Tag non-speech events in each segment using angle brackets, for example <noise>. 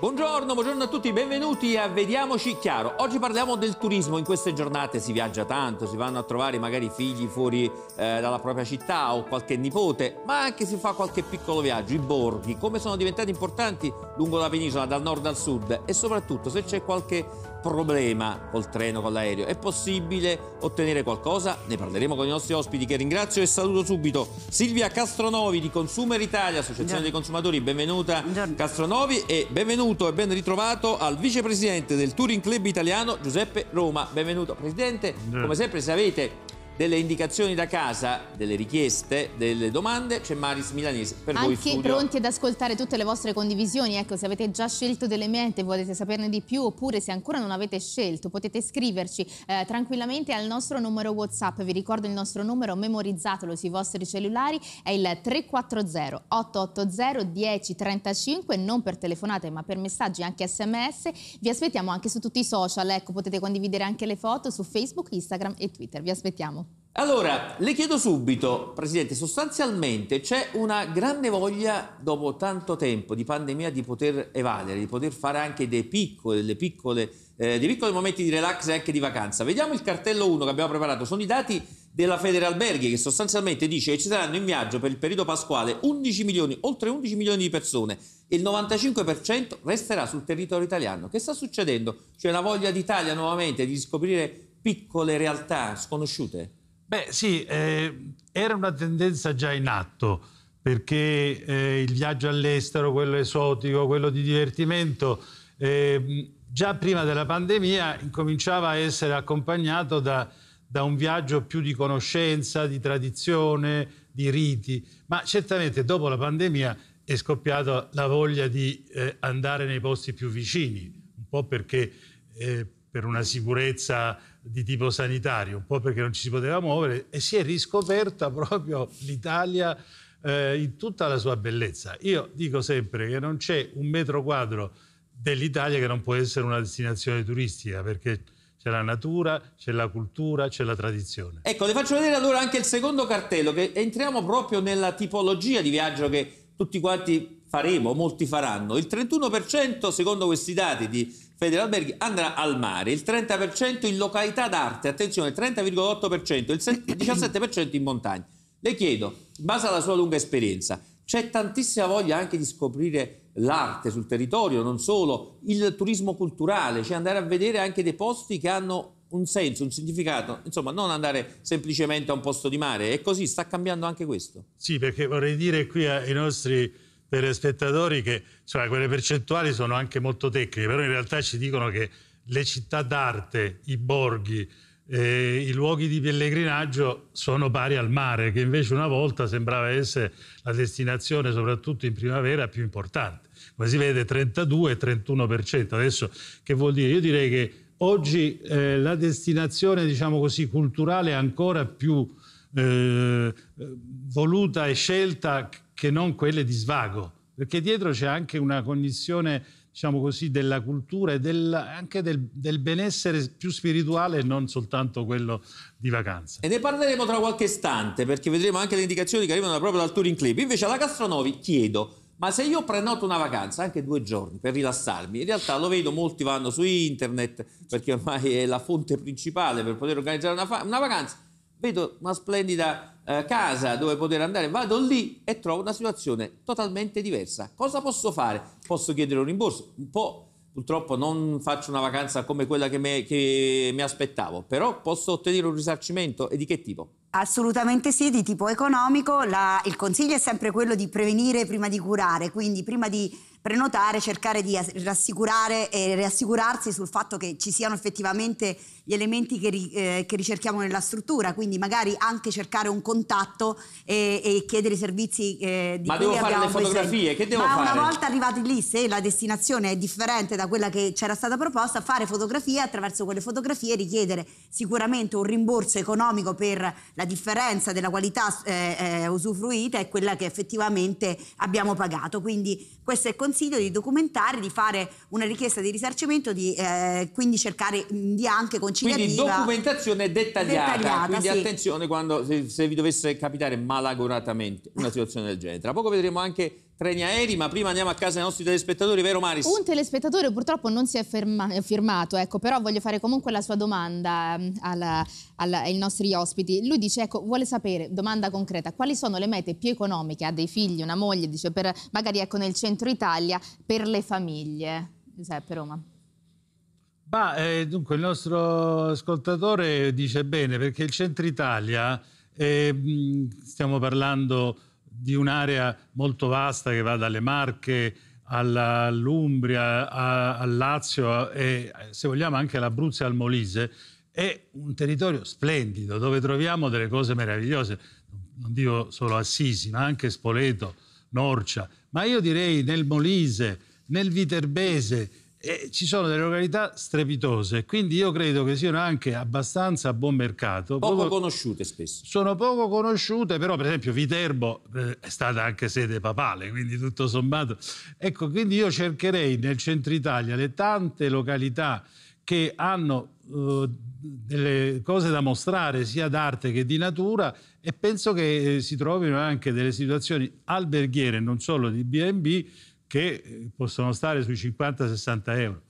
Buongiorno, buongiorno a tutti, benvenuti a Vediamoci Chiaro. Oggi parliamo del turismo, in queste giornate si viaggia tanto, si vanno a trovare magari figli fuori eh, dalla propria città o qualche nipote, ma anche si fa qualche piccolo viaggio, i borghi, come sono diventati importanti lungo la penisola, dal nord al sud e soprattutto se c'è qualche problema col treno, con l'aereo. È possibile ottenere qualcosa? Ne parleremo con i nostri ospiti che ringrazio e saluto subito Silvia Castronovi di Consumer Italia, Associazione Buongiorno. dei Consumatori. Benvenuta Buongiorno. Castronovi e benvenuto e ben ritrovato al vicepresidente del Touring Club Italiano Giuseppe Roma. Benvenuto Presidente, Buongiorno. come sempre se avete delle indicazioni da casa, delle richieste, delle domande, c'è Maris Milanese per Anche voi studio. pronti ad ascoltare tutte le vostre condivisioni, ecco se avete già scelto delle e volete saperne di più oppure se ancora non avete scelto potete scriverci eh, tranquillamente al nostro numero Whatsapp, vi ricordo il nostro numero, memorizzatelo sui vostri cellulari, è il 340 880 1035, non per telefonate ma per messaggi anche sms, vi aspettiamo anche su tutti i social, ecco potete condividere anche le foto su Facebook, Instagram e Twitter, vi aspettiamo. Allora, le chiedo subito, Presidente, sostanzialmente c'è una grande voglia dopo tanto tempo di pandemia di poter evadere, di poter fare anche dei piccoli, delle piccole, eh, dei piccoli momenti di relax e anche di vacanza. Vediamo il cartello 1 che abbiamo preparato, sono i dati della Federalberghi che sostanzialmente dice che ci saranno in viaggio per il periodo pasquale 11 milioni, oltre 11 milioni di persone e il 95% resterà sul territorio italiano. Che sta succedendo? C'è una voglia d'Italia nuovamente di scoprire piccole realtà sconosciute? Beh sì, eh, era una tendenza già in atto perché eh, il viaggio all'estero, quello esotico, quello di divertimento, eh, già prima della pandemia incominciava a essere accompagnato da, da un viaggio più di conoscenza, di tradizione, di riti, ma certamente dopo la pandemia è scoppiata la voglia di eh, andare nei posti più vicini, un po' perché eh, per una sicurezza di tipo sanitario, un po' perché non ci si poteva muovere, e si è riscoperta proprio l'Italia eh, in tutta la sua bellezza. Io dico sempre che non c'è un metro quadro dell'Italia che non può essere una destinazione turistica, perché c'è la natura, c'è la cultura, c'è la tradizione. Ecco, le faccio vedere allora anche il secondo cartello, che entriamo proprio nella tipologia di viaggio che tutti quanti faremo, molti faranno. Il 31% secondo questi dati di Alberghi andrà al mare, il 30% in località d'arte, attenzione, 30,8%, il 17% in montagna. Le chiedo, in base alla sua lunga esperienza, c'è tantissima voglia anche di scoprire l'arte sul territorio, non solo, il turismo culturale, cioè andare a vedere anche dei posti che hanno un senso, un significato, insomma, non andare semplicemente a un posto di mare. è così sta cambiando anche questo. Sì, perché vorrei dire qui ai nostri telespettatori che cioè, quelle percentuali sono anche molto tecniche, però in realtà ci dicono che le città d'arte, i borghi, eh, i luoghi di pellegrinaggio sono pari al mare, che invece una volta sembrava essere la destinazione, soprattutto in primavera, più importante. Come si vede 32 31%. Adesso che vuol dire? Io direi che oggi eh, la destinazione, diciamo così, culturale è ancora più eh, eh, voluta e scelta che non quelle di svago, perché dietro c'è anche una cognizione diciamo così, della cultura e del, anche del, del, benessere più spirituale e non soltanto quello di vacanza. E ne parleremo tra qualche istante, perché vedremo anche le indicazioni che arrivano proprio dal Touring Club. Invece alla Castronovi chiedo, ma se io prenoto una vacanza, anche due giorni, per rilassarmi, in realtà lo vedo, molti vanno su internet, perché ormai è la fonte principale per poter organizzare una, una vacanza, vedo una splendida eh, casa dove poter andare, vado lì e trovo una situazione totalmente diversa. Cosa posso fare? Posso chiedere un rimborso, un po' purtroppo non faccio una vacanza come quella che, me, che mi aspettavo, però posso ottenere un risarcimento e di che tipo? Assolutamente sì, di tipo economico. La, il consiglio è sempre quello di prevenire prima di curare, quindi prima di prenotare, cercare di rassicurare e rassicurarsi sul fatto che ci siano effettivamente gli elementi che, ri, eh, che ricerchiamo nella struttura, quindi magari anche cercare un contatto e, e chiedere i servizi eh, di Ma devo fare le fotografie, che devo Ma fare? una volta arrivati lì, se la destinazione è differente da quella che c'era stata proposta, fare fotografie, attraverso quelle fotografie richiedere sicuramente un rimborso economico per la differenza della qualità eh, eh usufruita e quella che effettivamente abbiamo pagato. Quindi questo è contatto consiglio di documentare, di fare una richiesta di risarcimento, di, eh, quindi cercare di mm, anche conciliativa. Quindi documentazione dettagliata, dettagliata quindi sì. attenzione quando, se, se vi dovesse capitare malagoratamente una situazione del genere. Tra poco vedremo anche treni aerei, ma prima andiamo a casa dei nostri telespettatori, vero Maris? Un telespettatore purtroppo non si è ferma, firmato, ecco, però voglio fare comunque la sua domanda alla, ehm, alla, ai nostri ospiti. Lui dice, ecco, vuole sapere, domanda concreta, quali sono le mete più economiche, ha dei figli, una moglie, dice, per, magari ecco nel centro Italia, per le famiglie? Giuseppe cioè, Roma. Bah, eh, dunque il nostro ascoltatore dice bene perché il centro Italia, eh, stiamo parlando di un'area molto vasta che va dalle Marche all'Umbria, al Lazio e se vogliamo anche all'Abruzzo e al Molise, è un territorio splendido dove troviamo delle cose meravigliose, non dico solo Assisi, ma anche Spoleto, Norcia, ma io direi nel Molise, nel Viterbese, e ci sono delle località strepitose, quindi io credo che siano anche abbastanza a buon mercato. Poco, poco conosciute spesso. Sono poco conosciute, però per esempio Viterbo eh, è stata anche sede papale, quindi tutto sommato. Ecco, quindi io cercherei nel centro Italia le tante località che hanno eh, delle cose da mostrare sia d'arte che di natura e penso che eh, si trovino anche delle situazioni alberghiere, non solo di B&B, che eh, possono stare sui 50-60 euro.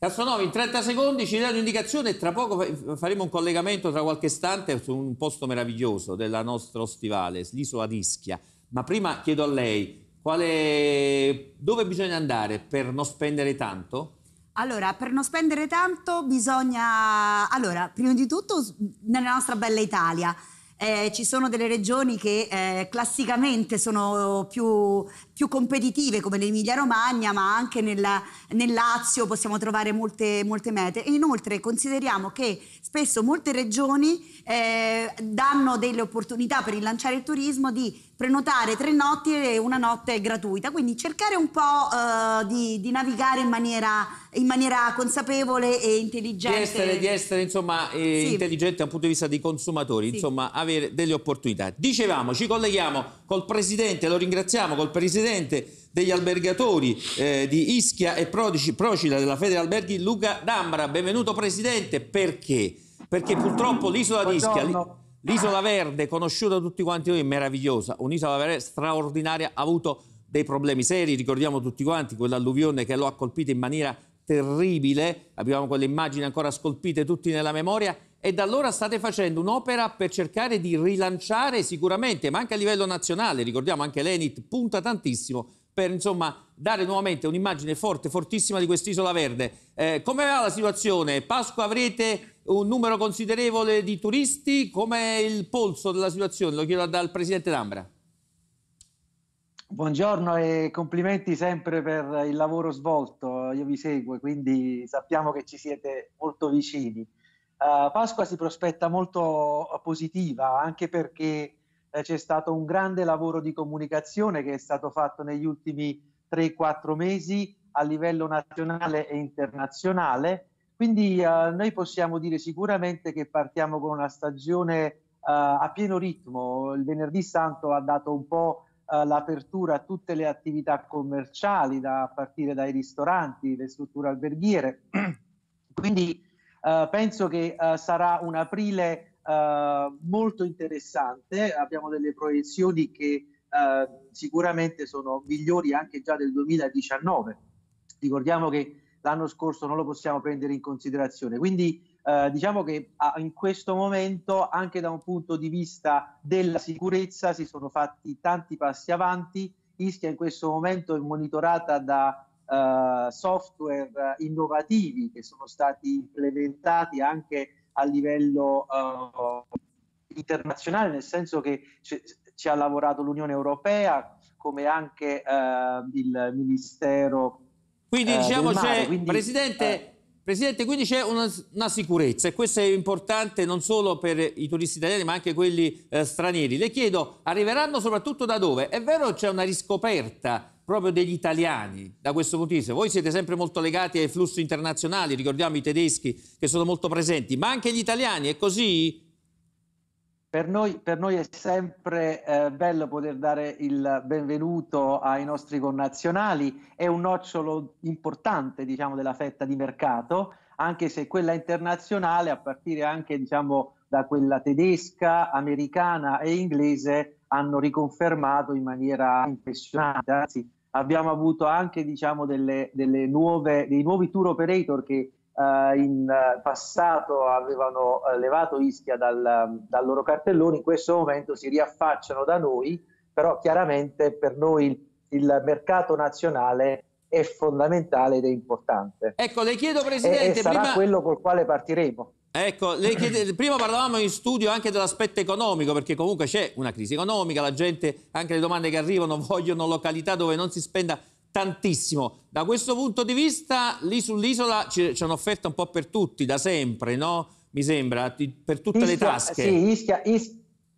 Castronovi, in 30 secondi ci dai un'indicazione e tra poco faremo un collegamento tra qualche istante su un posto meraviglioso del nostro stivale, l'isola d'Ischia. Ma prima chiedo a lei, quale... dove bisogna andare per non spendere tanto? Allora, per non spendere tanto bisogna... Allora, prima di tutto, nella nostra bella Italia, eh, ci sono delle regioni che eh, classicamente sono più, più competitive come l'Emilia Romagna ma anche nella, nel Lazio possiamo trovare molte, molte, mete e inoltre consideriamo che spesso molte regioni eh, danno delle opportunità per rilanciare il turismo di prenotare tre notti e una notte gratuita, quindi cercare un po' eh, di, di, navigare in maniera, in maniera, consapevole e intelligente. Di essere, di essere insomma, eh, sì. intelligente dal punto di vista dei consumatori, sì. insomma, avere delle opportunità. Dicevamo, ci colleghiamo col Presidente, lo ringraziamo, col Presidente degli albergatori eh, di Ischia e Prodici, Procida della Fede Alberghi, Luca D'Ambra. Benvenuto Presidente, perché? Perché purtroppo l'isola di Ischia... L'isola verde, conosciuta da tutti quanti noi, è meravigliosa, un'isola straordinaria, ha avuto dei problemi seri, ricordiamo tutti quanti quell'alluvione che lo ha colpito in maniera terribile, abbiamo quelle immagini ancora scolpite tutti nella memoria e da allora state facendo un'opera per cercare di rilanciare sicuramente, ma anche a livello nazionale, ricordiamo anche l'Enit punta tantissimo per insomma dare nuovamente un'immagine forte, fortissima di quest'isola verde. Eh, come va la situazione? Pasqua avrete un numero considerevole di turisti. Com'è il polso della situazione? Lo chiedo al Presidente D'Ambra. Buongiorno e complimenti sempre per il lavoro svolto. Io vi seguo, quindi sappiamo che ci siete molto vicini. Uh, Pasqua si prospetta molto positiva anche perché eh, c'è stato un grande lavoro di comunicazione che è stato fatto negli ultimi 3-4 mesi a livello nazionale e internazionale quindi eh, noi possiamo dire sicuramente che partiamo con una stagione eh, a pieno ritmo. Il venerdì santo ha dato un po' eh, l'apertura a tutte le attività commerciali, da, partire dai ristoranti, le strutture alberghiere. <clears throat> Quindi eh, penso che eh, sarà un aprile eh, molto interessante. Abbiamo delle proiezioni che sicuramente sono migliori anche già del 2019. Ricordiamo che l'anno scorso non lo possiamo prendere in considerazione. Quindi eh, diciamo che ah, in questo momento, anche da un punto di vista della sicurezza, si sono fatti tanti passi avanti. Ischia in questo momento è monitorata da eh, software eh, innovativi che sono stati implementati anche a livello eh, internazionale, nel senso che ci ha lavorato l'Unione Europea, come anche eh, il Ministero quindi eh, diciamo c'è, quindi... Presidente, eh. Presidente, quindi c'è una, una, sicurezza e questo è importante non solo per i turisti italiani ma anche quelli eh, stranieri. Le chiedo, arriveranno soprattutto da dove? È vero c'è una riscoperta proprio degli italiani da questo punto di vista? Voi siete sempre molto legati ai flussi internazionali, ricordiamo i tedeschi che sono molto presenti, ma anche gli italiani, è così? Per noi, per noi, è sempre eh, bello poter dare il benvenuto ai nostri connazionali, è un nocciolo importante diciamo, della fetta di mercato, anche se quella internazionale, a partire anche diciamo, da quella tedesca, americana e inglese, hanno riconfermato in maniera impressionante. Anzi, abbiamo avuto anche diciamo, delle, delle nuove, dei nuovi tour operator che eh, in passato avevano eh, levato Ischia dal, dal loro cartellone, in questo momento si riaffacciano da noi, però chiaramente per noi il il mercato nazionale è fondamentale ed è importante. Ecco, le chiedo Presidente... E, e sarà prima... quello col quale partiremo. Ecco, chiede... <clears throat> prima parlavamo in studio anche dell'aspetto economico, perché comunque c'è una crisi economica, la gente, anche le domande che arrivano, <laughs> vogliono località dove non si spenda tantissimo. Da questo punto di vista, lì sull'isola c'è un'offerta un po' per tutti, da sempre, no? Mi sembra, per tutte Ischia, le tasche. Sì, Ischia,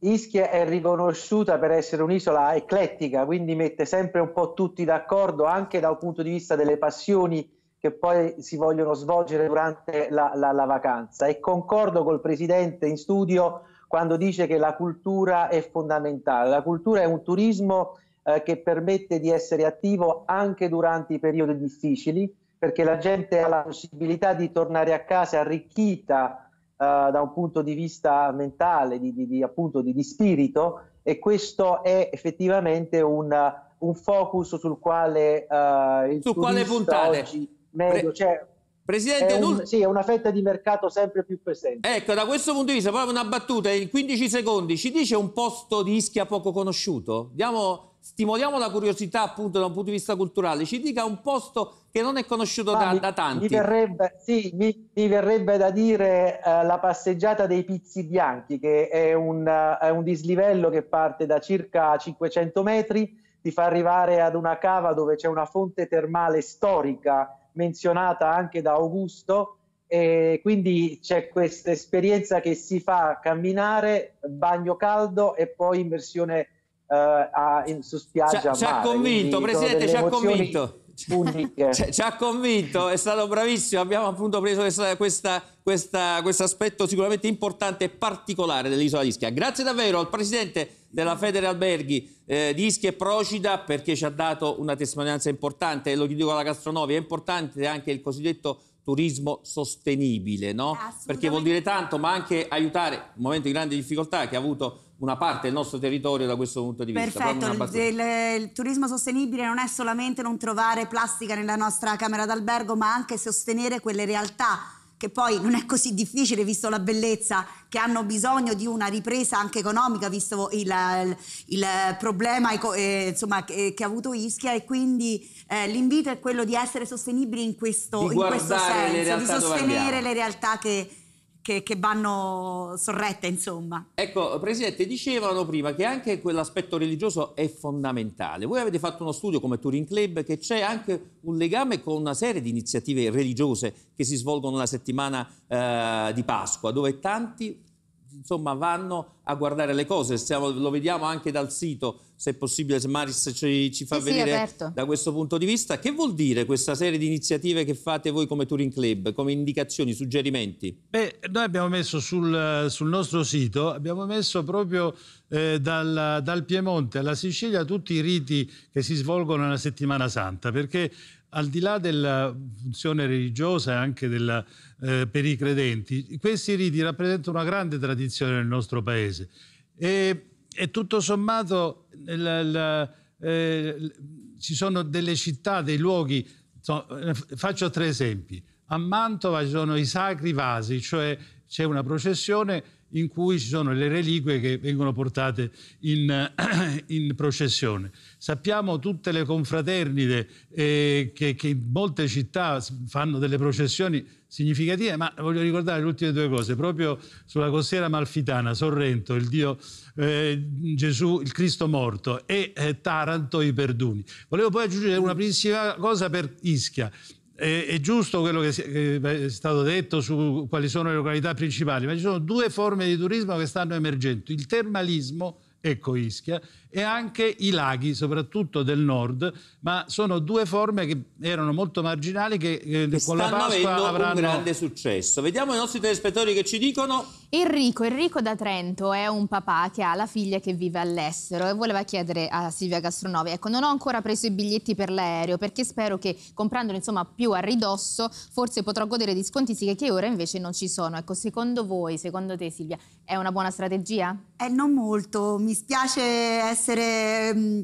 Ischia, è riconosciuta per essere un'isola eclettica, quindi mette sempre un po' tutti d'accordo, anche dal punto di vista delle passioni che poi si vogliono svolgere durante la, la, la vacanza. E concordo col Presidente in studio quando dice che la cultura è fondamentale. La cultura è un turismo eh, che permette di essere attivo anche durante i periodi difficili, perché la gente ha la possibilità di tornare a casa arricchita eh, da un punto di vista mentale, di, di, di appunto di, di, spirito, e questo è effettivamente un, un focus sul quale eh, il Su quale puntate? oggi meglio... Pre- cioè, Presidente, è, un, sì, è una fetta di mercato sempre più presente. Ecco, da questo punto di vista, proprio una battuta in 15 secondi, ci dice un posto di Ischia poco conosciuto? Diamo stimoliamo la curiosità appunto da un punto di vista culturale, ci dica un posto che non è conosciuto da, mi, da, tanti. Mi verrebbe, sì, mi, mi verrebbe da dire eh, la passeggiata dei Pizzi Bianchi, che è un, è un dislivello che parte da circa 500 metri, ti fa arrivare ad una cava dove c'è una fonte termale storica menzionata anche da Augusto e quindi c'è questa esperienza che si fa camminare, bagno caldo e poi immersione eh, a, in, su spiaggia. Ci ha convinto, Presidente, ci ha convinto. <laughs> Ci ha convinto, è stato bravissimo. Abbiamo appunto preso questo aspetto sicuramente importante e particolare dell'isola di Ischia. Grazie davvero al presidente della Federe Alberghi eh, di Ischia e Procida perché ci ha dato una testimonianza importante. E lo dico alla gastronomia: è importante anche il cosiddetto turismo sostenibile, no? Perché vuol dire tanto, ma anche aiutare, un momento di grande difficoltà che ha avuto una parte del nostro territorio da questo punto di vista. Perfetto, il, il, il, turismo sostenibile non è solamente non trovare plastica nella nostra camera d'albergo, ma anche sostenere quelle realtà che poi non è così difficile visto la bellezza, che hanno bisogno di una ripresa anche economica visto il, il problema eh, insomma, che, che, ha avuto Ischia e quindi eh, l'invito è quello di essere sostenibili in questo, di in questo senso, di sostenere le realtà che che, che, vanno sorrette, insomma. Ecco, Presidente, dicevano prima che anche quell'aspetto religioso è fondamentale. Voi avete fatto uno studio come Touring Club che c'è anche un legame con una serie di iniziative religiose che si svolgono la settimana eh, di Pasqua, dove tanti insomma vanno a guardare le cose, Stiamo, lo vediamo anche dal sito, se è possibile, se Maris ci, ci fa sì, vedere sì, da questo punto di vista. Che vuol dire questa serie di iniziative che fate voi come Touring Club, come indicazioni, suggerimenti? Beh, noi abbiamo messo sul, sul nostro sito, abbiamo messo proprio eh, dal, dal Piemonte alla Sicilia tutti i riti che si svolgono nella settimana santa, perché al di là della funzione religiosa e anche della, eh, per i credenti, questi riti rappresentano una grande tradizione nel nostro paese e, e tutto sommato la, la, eh, ci sono delle città, dei luoghi, insomma, eh, faccio tre esempi, a Mantova ci sono i sacri vasi, cioè c'è una processione in cui ci sono le reliquie che vengono portate in, <clears throat> in processione. Sappiamo tutte le confraternite eh, che, che, in molte città fanno delle processioni significative, ma voglio ricordare le ultime due cose. Proprio sulla costiera malfitana, Sorrento, il Dio eh, Gesù, il Cristo morto e eh, Taranto, i perduni. Volevo poi aggiungere una primissima cosa per Ischia è, è giusto quello che, che è stato detto su quali sono le località principali, ma ci sono due forme di turismo che stanno emergendo, il termalismo, ecco Ischia, e anche i laghi, soprattutto del nord, ma sono due forme che erano molto marginali che, eh, che con la Pasqua avranno... un grande successo. Vediamo i nostri telespettatori che ci dicono... Enrico, Enrico da Trento è un papà che ha la figlia che vive all'estero e voleva chiedere a Silvia Gastronovi, ecco, non ho ancora preso i biglietti per l'aereo perché spero che comprandolo insomma più a ridosso forse potrò godere di scontistiche che ora invece non ci sono. Ecco, secondo voi, secondo te Silvia, è una buona strategia? Eh, non molto, mi spiace essere essere mm,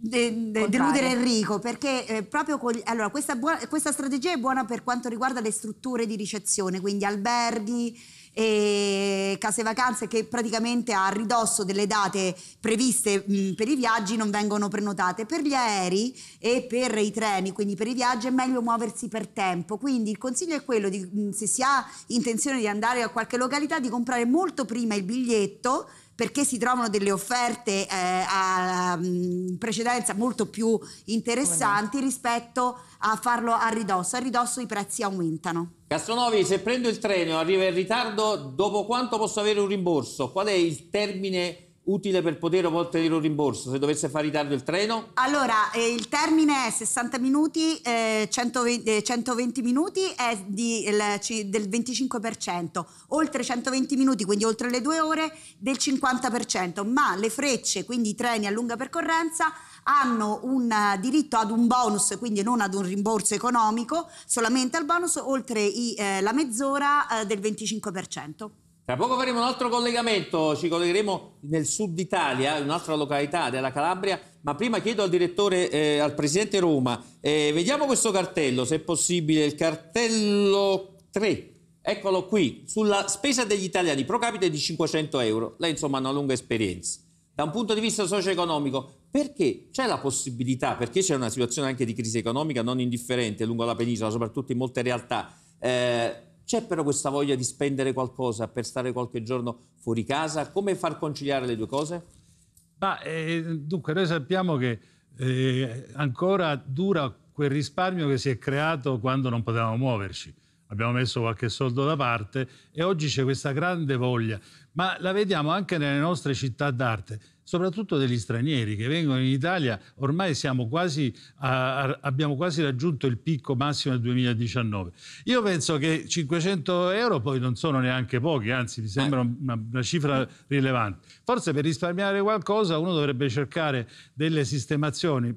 de, de, deludere Enrico perché eh, proprio con, allora, questa, buona, questa strategia è buona per quanto riguarda le strutture di ricezione, quindi alberghi, e case vacanze che praticamente a ridosso delle date previste mh, mm, per i viaggi non vengono prenotate. Per gli aerei e per i treni, quindi per i viaggi, è meglio muoversi per tempo. Quindi il consiglio è quello, di, mh, mm, se si ha intenzione di andare a qualche località, di comprare molto prima il biglietto perché si trovano delle offerte eh, a, mm, in precedenza molto più interessanti rispetto a farlo a ridosso. A ridosso i prezzi aumentano. Castronovi, se prendo il treno e arrivo in ritardo, dopo quanto posso avere un rimborso? Qual è il termine utile per poter ottenere un rimborso se dovesse fare ritardo il treno? Allora, eh, il termine è 60 minuti, eh, 120, eh, 120, minuti è di, il, del 25%, oltre 120 minuti, quindi oltre le due ore, del 50%, ma le frecce, quindi i treni a lunga percorrenza, hanno un uh, diritto ad un bonus, quindi non ad un rimborso economico, solamente al bonus oltre i, eh, la mezz'ora eh, del 25%. Tra poco faremo un altro collegamento, ci collegheremo nel sud Italia, in un'altra località della Calabria, ma prima chiedo al direttore, eh, al presidente Roma, eh, vediamo questo cartello, se è possibile, il cartello 3, eccolo qui, sulla spesa degli italiani pro capite di 500 euro, lei insomma ha una lunga esperienza. Da un punto di vista socio-economico, perché c'è la possibilità, perché c'è una situazione anche di crisi economica non indifferente lungo la penisola, soprattutto in molte realtà, eh, c'è però questa voglia di spendere qualcosa per stare qualche giorno fuori casa? Come far conciliare le due cose? Ma, eh, dunque, noi sappiamo che eh, ancora dura quel risparmio che si è creato quando non potevamo muoverci. Abbiamo messo qualche soldo da parte e oggi c'è questa grande voglia, ma la vediamo anche nelle nostre città d'arte soprattutto degli stranieri che vengono in Italia, ormai siamo quasi a, a, abbiamo quasi raggiunto il picco massimo del 2019. Io penso che 500 euro poi non sono neanche pochi, anzi mi sembra eh. una, una cifra rilevante. Forse per risparmiare qualcosa uno dovrebbe cercare delle sistemazioni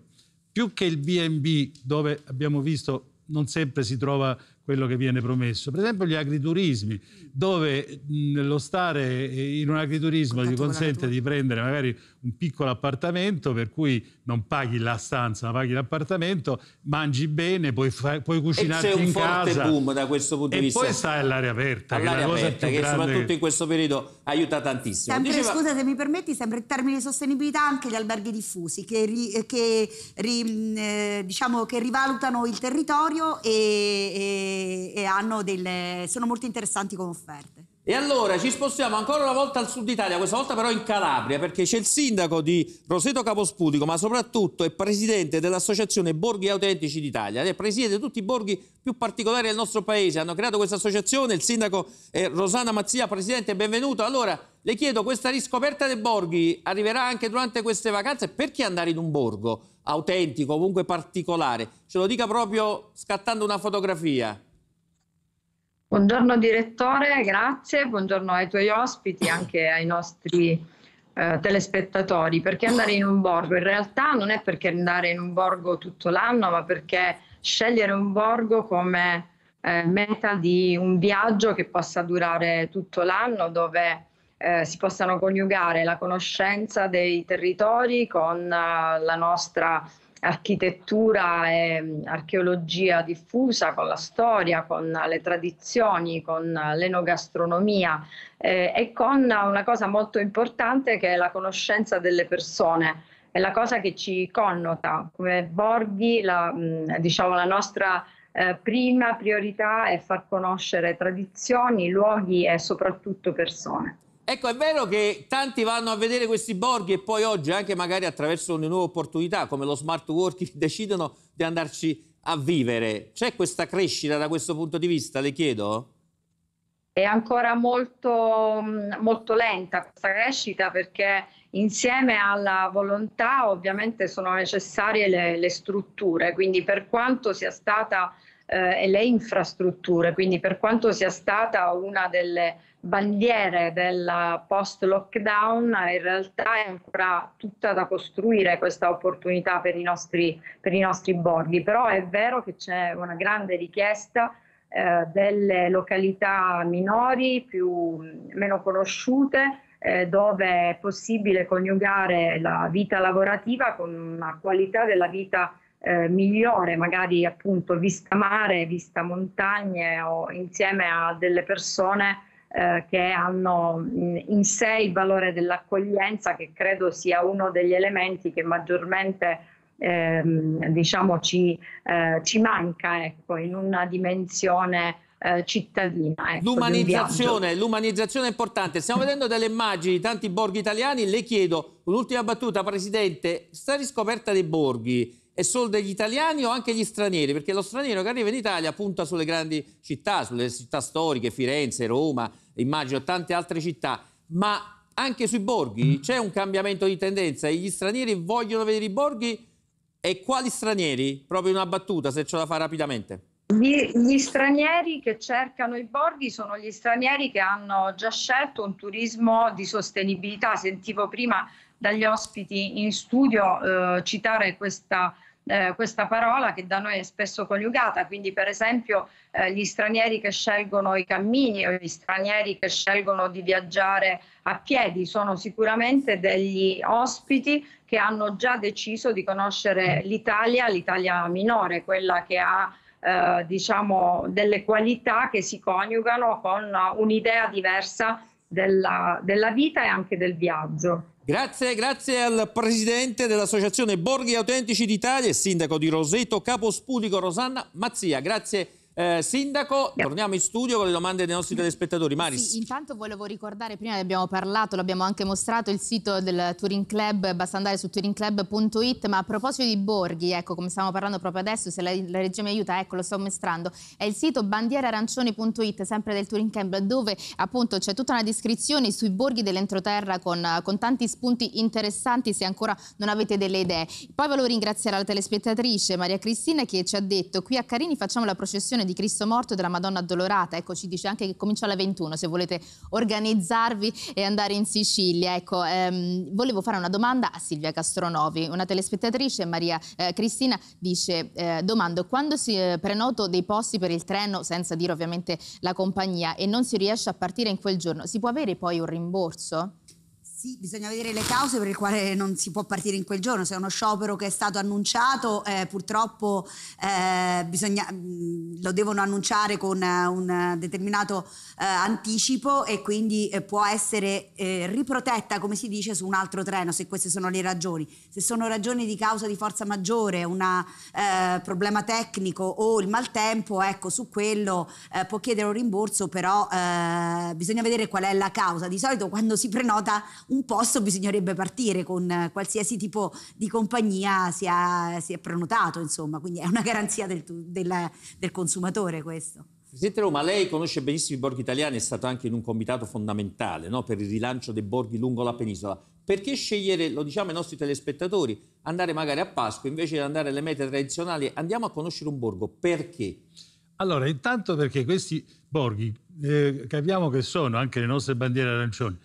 più che il BNB dove abbiamo visto non sempre si trova quello che viene promesso. Per esempio gli agriturismi, dove lo stare in un agriturismo ti consente di prendere magari un piccolo appartamento per cui non paghi la stanza, ma paghi l'appartamento, mangi bene, puoi, fa- puoi cucinarti in casa. c'è un forte boom da questo punto e di vista. E poi stai all'aria aperta. All'aria che aperta, che soprattutto in questo periodo aiuta tantissimo. Sempre, Diceva... Scusa se mi permetti, sempre in termini di sostenibilità anche gli alberghi diffusi, che, ri, che ri, eh, diciamo, rivalutano il territorio e, e e, hanno delle, sono molto interessanti come offerte. E allora ci spostiamo ancora una volta al sud Italia, questa volta però in Calabria, perché c'è il sindaco di Roseto Capospudico, ma soprattutto è presidente dell'associazione Borghi Autentici d'Italia, è presidente di tutti i borghi più particolari del nostro paese. Hanno creato questa associazione, il sindaco è Rosana Mazzia, presidente, benvenuto. Allora le chiedo, questa riscoperta dei borghi arriverà anche durante queste vacanze? Perché andare in un borgo autentico, comunque particolare? Ce lo dica proprio scattando una fotografia. Buongiorno direttore, grazie, buongiorno ai tuoi ospiti, e anche ai nostri eh, telespettatori. Perché andare in un borgo? In realtà non è perché andare in un borgo tutto l'anno, ma perché scegliere un borgo come eh, meta di un viaggio che possa durare tutto l'anno, dove eh, si possano coniugare la conoscenza dei territori con eh, la nostra architettura e mm, archeologia diffusa, con la storia, con le tradizioni, con l'enogastronomia eh, e con una cosa molto importante che è la conoscenza delle persone. È la cosa che ci connota come borghi, la, mm, diciamo, la nostra eh, prima priorità è far conoscere tradizioni, luoghi e soprattutto persone. Ecco, è vero che tanti vanno a vedere questi borghi e poi oggi, anche magari attraverso una nuova opportunità come lo smart working, <laughs> decidono di andarci a vivere. C'è questa crescita da questo punto di vista, le chiedo? È ancora molto, mm, molto lenta questa crescita perché insieme alla volontà ovviamente sono necessarie le, le strutture, quindi per quanto sia stata eh, e le infrastrutture, quindi per quanto sia stata una delle bandiere del post lockdown in realtà è ancora tutta da costruire questa opportunità per i nostri, per i nostri borghi, però è vero che c'è una grande richiesta eh, delle località minori, più, meno conosciute, eh, dove è possibile coniugare la vita lavorativa con una qualità della vita eh, migliore, magari appunto vista mare, vista montagne o insieme a delle persone eh, che hanno mm, in sé il valore dell'accoglienza che credo sia uno degli elementi che maggiormente ehm, diciamo ci, eh, ci manca ecco, in una dimensione eh, cittadina. Ecco, l'umanizzazione, l'umanizzazione è importante. Stiamo vedendo delle immagini di tanti borghi italiani. Le chiedo un'ultima battuta, Presidente. Sta riscoperta dei borghi è solo degli italiani o anche gli stranieri? Perché lo straniero che arriva in Italia punta sulle grandi città, sulle città storiche, Firenze, Roma, immagino tante altre città, ma anche sui borghi mm. c'è un cambiamento di tendenza. Gli stranieri vogliono vedere i borghi e quali stranieri? Proprio una battuta, se ce la fa rapidamente. Gli, gli, stranieri che cercano i borghi sono gli stranieri che hanno già scelto un turismo di sostenibilità. Sentivo prima dagli ospiti in studio eh, citare questa eh, questa parola che da noi è spesso coniugata, quindi per esempio eh, gli stranieri che scelgono i cammini o gli stranieri che scelgono di viaggiare a piedi sono sicuramente degli ospiti che hanno già deciso di conoscere l'Italia, l'Italia minore, quella che ha eh, diciamo delle qualità che si coniugano con un'idea diversa della, della vita e anche del viaggio. Grazie, grazie al presidente dell'Associazione Borghi Autentici d'Italia e sindaco di Roseto capo Capospudico Rosanna Mazzia. Grazie eh, sindaco, yeah. torniamo in studio con le domande dei nostri telespettatori. Maris. Sì, intanto volevo ricordare, prima abbiamo parlato, l'abbiamo anche mostrato, il sito del Touring Club, basta andare su touringclub.it, ma a proposito di borghi, ecco, come stiamo parlando proprio adesso, se la, la regia mi aiuta, ecco, lo sto mostrando, è il sito bandierarancioni.it, sempre del Touring Club, dove appunto c'è tutta una descrizione sui borghi dell'entroterra con, con, tanti spunti interessanti se ancora non avete delle idee. Poi volevo ringraziare la telespettatrice Maria Cristina che ci ha detto qui a Carini facciamo la processione di Cristo morto e della Madonna addolorata, ecco ci dice anche che comincia alle 21 se volete organizzarvi e andare in Sicilia. Ecco, ehm, volevo fare una domanda a Silvia Castronovi, una telespettatrice, Maria eh, Cristina dice, eh, domando, quando si eh, prenoto dei posti per il treno, senza dire ovviamente la compagnia, e non si riesce a partire in quel giorno, si può avere poi un rimborso? Sì, bisogna vedere le cause per le quali non si può partire in quel giorno. Se è uno sciopero che è stato annunciato, eh, purtroppo eh, bisogna, mm, lo devono annunciare con eh, un determinato eh, anticipo e quindi eh, può essere eh, riprotetta, come si dice, su un altro treno, se queste sono le ragioni. Se sono ragioni di causa di forza maggiore, un problema tecnico o il maltempo, ecco, su quello può chiedere un rimborso, però bisogna vedere qual è la causa. Di solito quando si prenota un posto bisognerebbe partire con qualsiasi tipo di compagnia si è prenotato, insomma, quindi è una garanzia del, del, del consumatore questo. Presidente Roma, lei conosce benissimo i borghi italiani, è stato anche in un comitato fondamentale no, per il rilancio dei borghi lungo la penisola. Perché scegliere, lo diciamo ai nostri telespettatori, andare magari a Pasqua invece di andare alle mete tradizionali? Andiamo a conoscere un borgo, perché? Allora, intanto perché questi borghi, eh, capiamo che sono anche le nostre bandiere arancioni,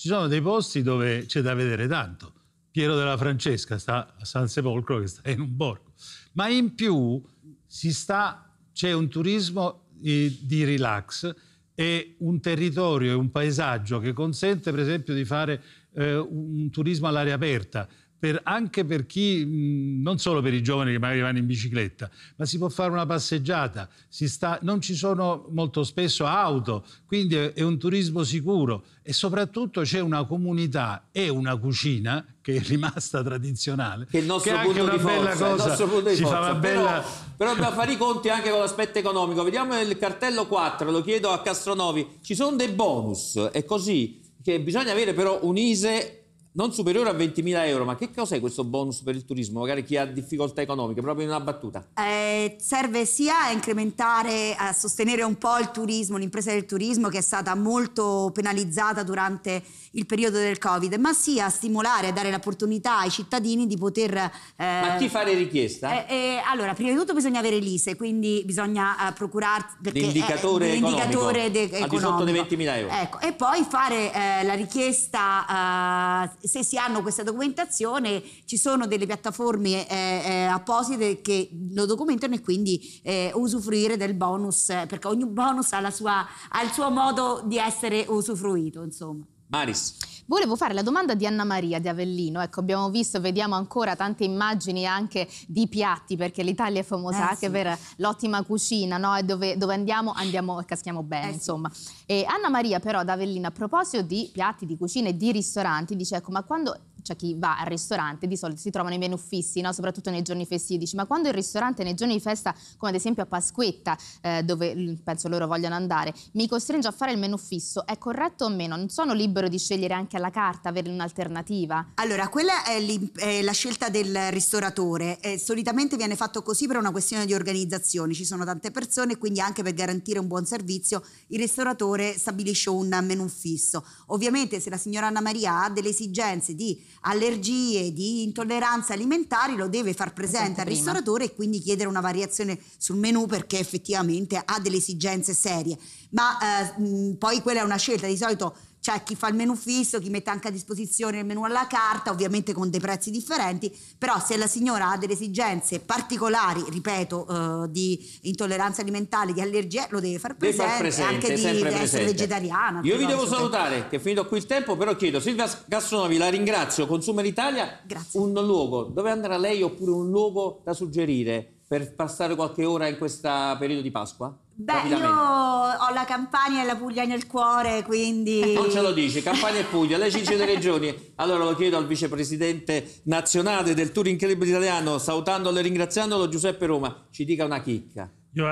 ci sono dei posti dove c'è da vedere tanto. Piero della Francesca sta a San Sepolcro, che sta in un borgo. Ma in più sta, c'è un turismo eh, di relax e un territorio e un paesaggio che consente, per esempio, di fare eh, un turismo all'aria aperta, per, anche per chi, mh, non solo per i giovani che magari vanno in bicicletta, ma si può fare una passeggiata, sta, non ci sono molto spesso auto, quindi è, è un turismo sicuro e soprattutto c'è una comunità e una cucina che è rimasta tradizionale. Che il nostro che punto di forza, cosa, punto di ci forza. Fa una bella... però, però dobbiamo fare i conti anche con l'aspetto economico. Vediamo il cartello 4, lo chiedo a Castronovi. Ci sono dei bonus, è così che bisogna avere però un ISE non superiore a 20.000 euro, ma che cos'è questo bonus per il turismo? Magari chi ha difficoltà economiche, proprio in una battuta. Eh, serve sia a incrementare, a sostenere un po' il turismo, l'impresa del turismo che è stata molto penalizzata durante il periodo del Covid, ma sia a stimolare, a dare l'opportunità ai cittadini di poter... Eh, ma chi fare richiesta? Eh, eh, allora, prima di tutto bisogna avere l'ISE, quindi bisogna eh, procurarsi... Eh, L'indicatore economico, de- economico. Al di sotto dei 20.000 euro. Ecco, e poi fare la richiesta se si hanno questa documentazione ci sono delle piattaforme eh, eh, apposite che lo documentano e quindi eh, usufruire del bonus, eh, perché ogni bonus ha, sua, ha il suo modo di essere usufruito, insomma. Maris. Volevo fare la domanda di Anna Maria di Avellino. Ecco, abbiamo visto, vediamo ancora tante immagini anche di piatti, perché l'Italia è famosa eh, anche sì. per l'ottima cucina, no? E dove, dove, andiamo, andiamo e caschiamo bene, eh, insomma. Sì. Anna Maria però da Avellino, a proposito di piatti, di cucina e di ristoranti, dice, ecco, ma quando cioè chi va al ristorante di solito si trovano i menu fissi, no? soprattutto nei giorni festivi. ma quando il ristorante nei giorni di festa, come ad esempio a Pasquetta, eh, dove penso loro vogliono andare, mi costringe a fare il menu fisso, è corretto o meno? Non sono libero di scegliere anche alla carta, avere un'alternativa? Allora, quella è, è, la scelta del ristoratore. Eh, solitamente viene fatto così per una questione di organizzazione. Ci sono tante persone, quindi anche per garantire un buon servizio, il ristoratore stabilisce un menu fisso. Ovviamente se la signora Anna Maria ha delle esigenze di allergie, di intolleranze alimentari, lo deve far presente al ristoratore e quindi chiedere una variazione sul menù perché effettivamente ha delle esigenze serie. Ma eh, mh, poi quella è una scelta, di solito c'è chi fa il menu fisso, chi mette anche a disposizione il menu alla carta, ovviamente con dei prezzi differenti, però se la signora ha delle esigenze particolari, ripeto, eh, di intolleranza alimentare, di allergie, lo deve far presente, deve far presente anche di, presente. essere vegetariana. Io vi devo salutare, che è finito qui il tempo, però chiedo, Silvia Gassonovi, la ringrazio, Consumer Italia, Grazie. un luogo dove andrà lei oppure un luogo da suggerire per passare qualche ora in questo periodo di Pasqua? Beh, io ho la Campania e la Puglia nel cuore, quindi... Eh, non ce lo dici, Campania e Puglia, lei ci dice le regioni. Allora lo chiedo al vicepresidente nazionale del Tour Incredibile Italiano, salutandolo e ringraziandolo, Giuseppe Roma, ci dica una chicca. Io,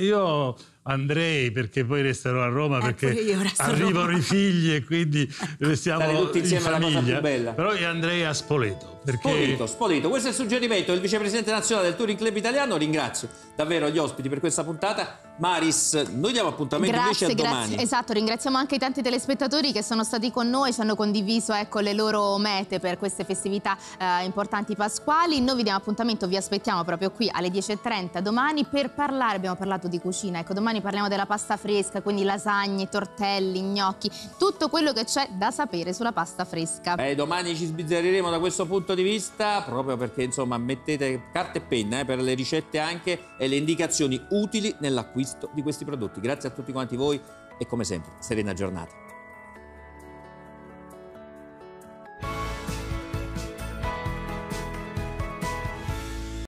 io andrei perché poi resterò a Roma eh, perché arrivano i figli e quindi restiamo tutti insieme in famiglia. Però io andrei a Spoleto. Perché... Spolito, spolito. Questo è il suggerimento del vicepresidente nazionale del Touring Club Italiano. Ringrazio davvero gli ospiti per questa puntata. Maris, noi diamo appuntamento grazie, invece a grazie. Esatto, ringraziamo anche i tanti telespettatori che sono stati con noi, ci hanno condiviso ecco, le loro mete per queste festività eh, importanti pasquali. Noi vi diamo appuntamento, vi aspettiamo proprio qui alle 10.30 domani per parlare, abbiamo parlato di cucina, ecco domani parliamo della pasta fresca, quindi lasagne, tortelli, gnocchi, tutto quello che c'è da sapere sulla pasta fresca. Beh, domani ci sbizzarriremo da questo punto di vista di vista, proprio perché insomma mettete carta e penna eh, per le ricette anche e le indicazioni utili nell'acquisto di questi prodotti. Grazie a tutti quanti voi e come sempre, serena giornata.